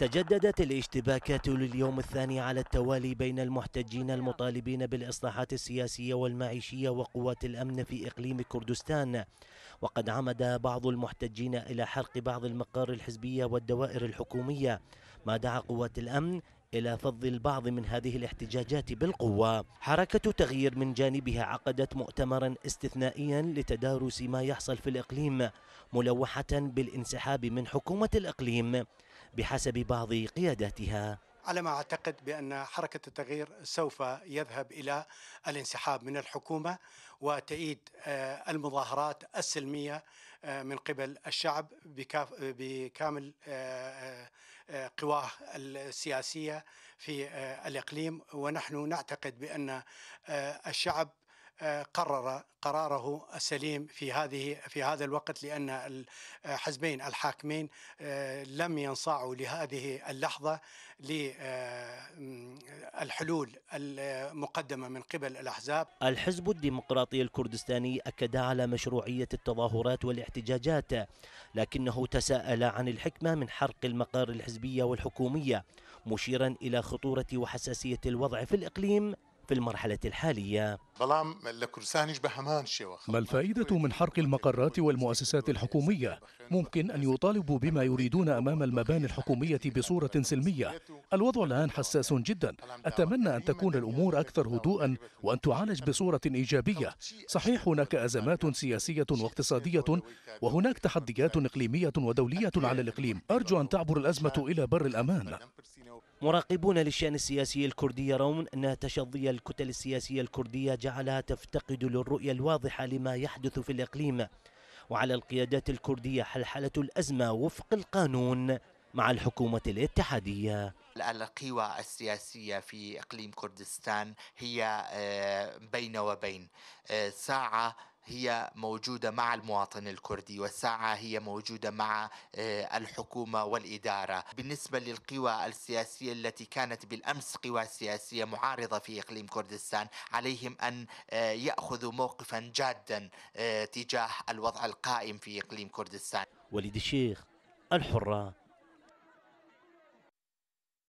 تجددت الاشتباكات لليوم الثاني على التوالي بين المحتجين المطالبين بالإصلاحات السياسية والمعيشية وقوات الأمن في إقليم كردستان وقد عمد بعض المحتجين إلى حرق بعض المقار الحزبية والدوائر الحكومية ما دعا قوات الأمن إلى فض البعض من هذه الاحتجاجات بالقوة حركة تغيير من جانبها عقدت مؤتمرا استثنائيا لتدارس ما يحصل في الإقليم ملوحة بالانسحاب من حكومة الإقليم بحسب بعض قياداتها على ما اعتقد بان حركه التغيير سوف يذهب الى الانسحاب من الحكومه وتأييد آه، المظاهرات السلميه آه، من قبل الشعب بكامل آه، قواه السياسيه في الاقليم ونحن نعتقد بان الشعب قرر قراره السليم في هذه في هذا الوقت لان الحزبين آه، الحاكمين آه، لم ينصاعوا لهذه اللحظه للحلول آه، المقدمه من قبل الاحزاب. الحزب الديمقراطي الكردستاني اكد على مشروعيه التظاهرات والاحتجاجات لكنه تساءل عن الحكمه من حرق المقار الحزبيه والحكوميه مشيرا الى خطوره وحساسيه الوضع في الاقليم في المرحله الحاليه. ما الفائدة من حرق المقرات والمؤسسات الحكومية؟ ممكن أن يطالبوا بما يريدون أمام المباني الحكومية بصورة سلمية الوضع الآن حساس جدا أتمنى أن تكون الأمور أكثر هدوءا وأن تعالج بصورة إيجابية صحيح هناك أزمات سياسية واقتصادية وهناك تحديات إقليمية ودولية على الإقليم أرجو أن تعبر الأزمة إلى بر الأمان مراقبون للشأن السياسي الكردي يرون أن تشظي الكتل السياسية الكردية جاء جعلها تفتقد للرؤية الواضحة لما يحدث في الإقليم وعلى القيادات الكردية حلحلة الأزمة وفق القانون مع الحكومة الاتحادية القوى السياسية في إقليم كردستان هي آه، بين وبين آه، ساعة هي موجودة مع المواطن الكردي والساعة هي موجودة مع آه، الحكومة والإدارة بالنسبة للقوى السياسية التي كانت بالأمس قوى سياسية معارضة في إقليم كردستان عليهم أن آه، يأخذوا موقفا جادا آه، تجاه الوضع القائم في إقليم كردستان وليد الشيخ الحرة